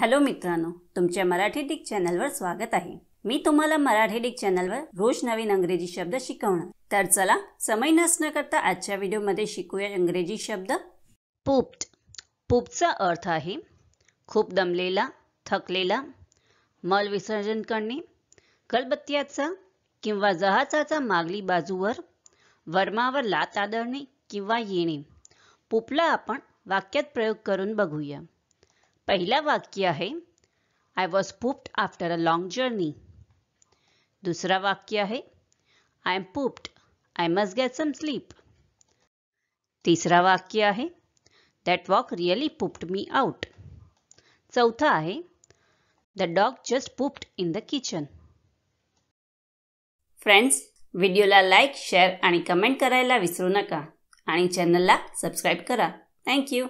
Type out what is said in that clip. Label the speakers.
Speaker 1: hello मित्रांनो तुमच्या Marathi Dick चॅनलवर स्वागत आहे मी तुम्हाला मराठी डिक चॅनलवर रोज नवीन अंग्रेजी शब्द शिकवणार तर चला समय नसणं करता आजच्या व्हिडिओमध्ये शिकूया इंग्रजी शब्द पूप्ट पूपचा अर्थ आहे खूप दमलेला थकलेला मल विसर्जन करणे कलबत्त्याचा किंवा जहाजाचा मागली बाजूवर वर्मावर लात आदळणे किंवा येणे पूपला आपण वाक्यात प्रयोग करून बघूया पहिला वाक्य आहे I was pooped after a long journey दुसरा वाक्य आहे I am pooped I must get some sleep तिसरा वाक्य आहे that walk really pooped me out चौथा आहे the dog just pooped in the kitchen friends व्हिडिओला लाईक शेअर आणि कमेंट करायला विसरू नका आणि चॅनलला सबस्क्राईब करा थँक्यू